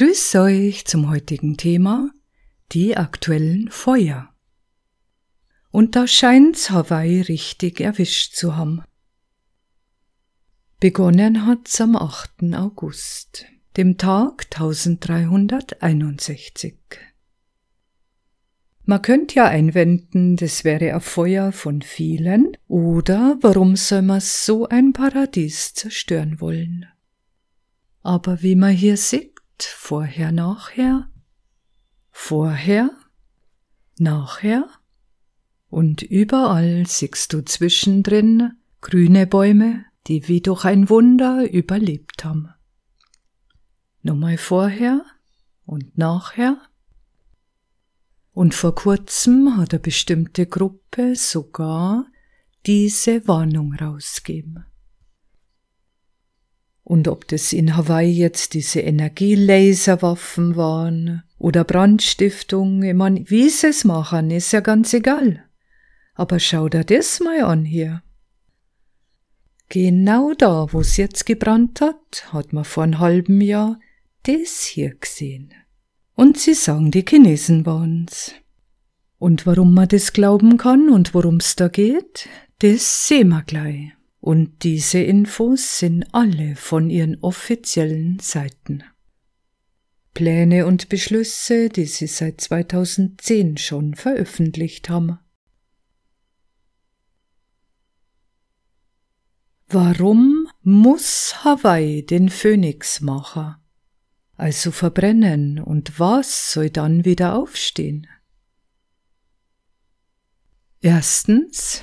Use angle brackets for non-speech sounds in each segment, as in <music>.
Grüß euch zum heutigen Thema die aktuellen Feuer. Und da scheint's Hawaii richtig erwischt zu haben. Begonnen hat's am 8. August, dem Tag 1361. Man könnte ja einwenden, das wäre ein Feuer von vielen, oder warum soll man so ein Paradies zerstören wollen? Aber wie man hier sieht, vorher, nachher, vorher, nachher und überall siehst du zwischendrin grüne Bäume, die wie durch ein Wunder überlebt haben. Nochmal vorher und nachher. Und vor kurzem hat eine bestimmte Gruppe sogar diese Warnung rausgegeben. Und ob das in Hawaii jetzt diese Energielaserwaffen waren oder Brandstiftung, ich meine, wie sie es machen, ist ja ganz egal. Aber schau dir das mal an hier. Genau da, wo es jetzt gebrannt hat, hat man vor einem halben Jahr das hier gesehen. Und sie sagen, die Chinesen waren's. Und warum man das glauben kann und worum's da geht, das sehen wir gleich und diese Infos sind alle von ihren offiziellen Seiten. Pläne und Beschlüsse, die sie seit 2010 schon veröffentlicht haben. Warum muss Hawaii den Phönix machen? Also verbrennen, und was soll dann wieder aufstehen? Erstens,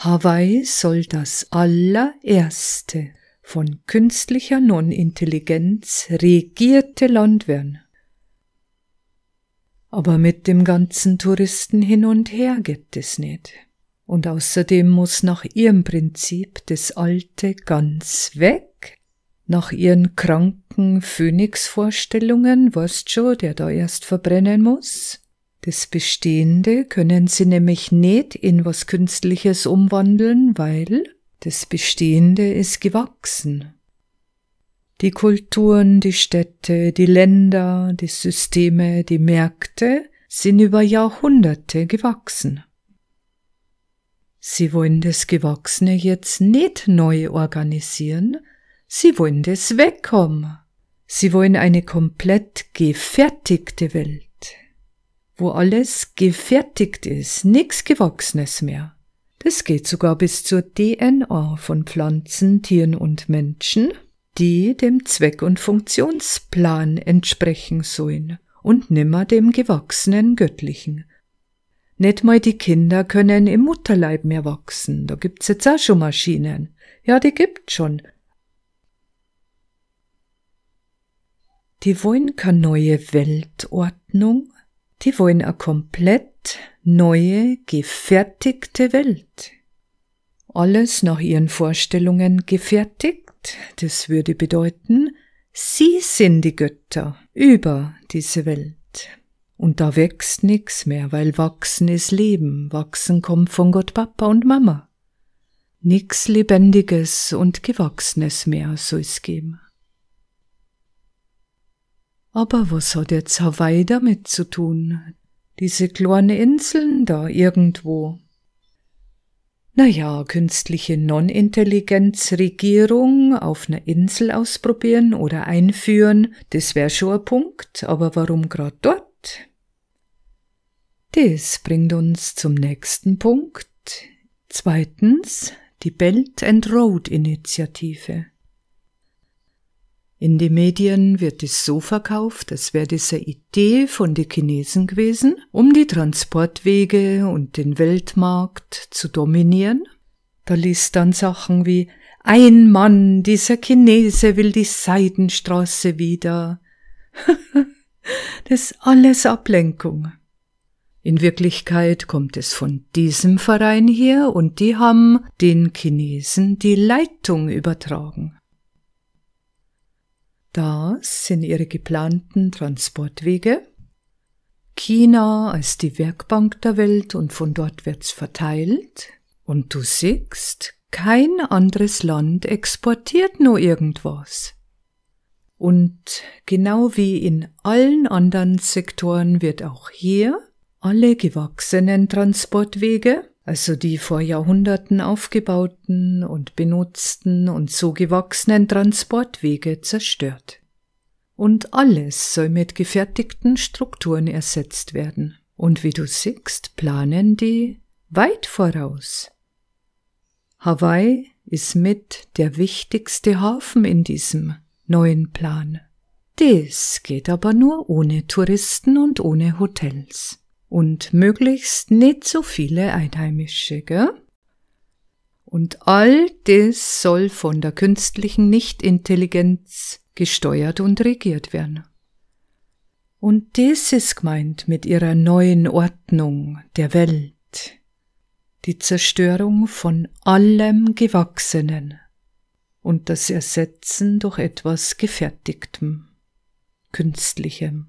Hawaii soll das allererste von künstlicher Nonintelligenz regierte Land werden. Aber mit dem ganzen Touristen hin und her geht es nicht. Und außerdem muss nach ihrem Prinzip das Alte ganz weg. Nach ihren kranken Phönix-Vorstellungen, weißt schon, der da erst verbrennen muss. Das Bestehende können Sie nämlich nicht in was Künstliches umwandeln, weil das Bestehende ist gewachsen. Die Kulturen, die Städte, die Länder, die Systeme, die Märkte sind über Jahrhunderte gewachsen. Sie wollen das Gewachsene jetzt nicht neu organisieren, Sie wollen das wegkommen. Sie wollen eine komplett gefertigte Welt wo alles gefertigt ist, nichts Gewachsenes mehr. Das geht sogar bis zur DNA von Pflanzen, Tieren und Menschen, die dem Zweck- und Funktionsplan entsprechen sollen und nimmer dem gewachsenen Göttlichen. Nicht mal die Kinder können im Mutterleib mehr wachsen, da gibt's jetzt auch schon Maschinen. Ja, die gibt's schon. Die wollen keine neue Weltordnung, die wollen eine komplett neue, gefertigte Welt. Alles nach ihren Vorstellungen gefertigt, das würde bedeuten, sie sind die Götter über diese Welt. Und da wächst nichts mehr, weil wachsen ist Leben, wachsen kommt von Gott Papa und Mama. Nichts Lebendiges und Gewachsenes mehr soll es geben. Aber was hat jetzt Hawaii damit zu tun? Diese kleinen Inseln da irgendwo. Naja, künstliche Non-Intelligenz-Regierung auf einer Insel ausprobieren oder einführen, das wäre schon ein Punkt, aber warum gerade dort? Das bringt uns zum nächsten Punkt. Zweitens die Belt and Road Initiative. In den Medien wird es so verkauft, als wäre diese Idee von den Chinesen gewesen, um die Transportwege und den Weltmarkt zu dominieren. Da liest dann Sachen wie Ein Mann, dieser Chinese will die Seidenstraße wieder. <laughs> das alles Ablenkung. In Wirklichkeit kommt es von diesem Verein hier und die haben den Chinesen die Leitung übertragen. Das sind ihre geplanten Transportwege. China als die Werkbank der Welt und von dort wird's verteilt. Und du siehst, kein anderes Land exportiert nur irgendwas. Und genau wie in allen anderen Sektoren wird auch hier alle gewachsenen Transportwege also die vor Jahrhunderten aufgebauten und benutzten und so gewachsenen Transportwege zerstört. Und alles soll mit gefertigten Strukturen ersetzt werden. Und wie du siehst, planen die weit voraus. Hawaii ist mit der wichtigste Hafen in diesem neuen Plan. Dies geht aber nur ohne Touristen und ohne Hotels und möglichst nicht so viele Einheimische, gell? Und all das soll von der künstlichen Nichtintelligenz gesteuert und regiert werden. Und das ist gemeint mit ihrer neuen Ordnung der Welt, die Zerstörung von allem Gewachsenen und das Ersetzen durch etwas Gefertigtem, Künstlichem.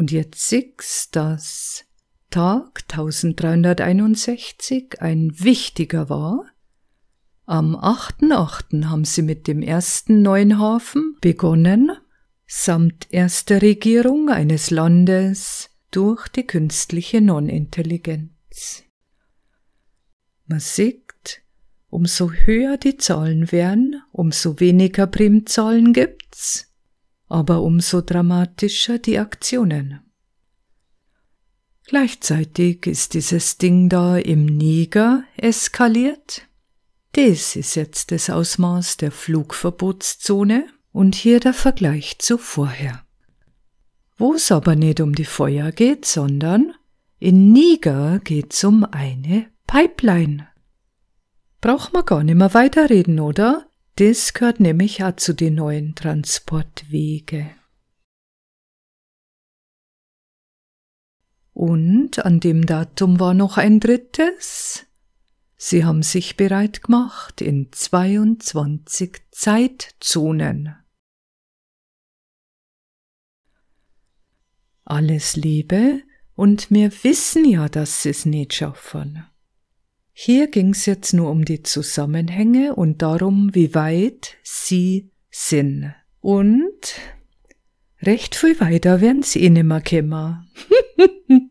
Und jetzt six dass Tag 1361 ein wichtiger war. Am 8.8. haben sie mit dem ersten neuen Hafen begonnen, samt erster Regierung eines Landes durch die künstliche Nonintelligenz. Man sieht, umso höher die Zahlen werden, umso weniger Primzahlen gibt's, aber umso dramatischer die Aktionen. Gleichzeitig ist dieses Ding da im Niger eskaliert. Das ist jetzt das Ausmaß der Flugverbotszone und hier der Vergleich zu vorher. Wo es aber nicht um die Feuer geht, sondern in Niger geht es um eine Pipeline. Braucht man gar nicht mehr weiterreden, oder? Das gehört nämlich auch zu den neuen Transportwege. Und an dem Datum war noch ein drittes. Sie haben sich bereit gemacht in 22 Zeitzonen. Alles Liebe, und wir wissen ja, dass sie es nicht schaffen. Hier ging es jetzt nur um die Zusammenhänge und darum, wie weit sie sind. Und recht viel weiter werden sie eh nimmer kämmer. <laughs>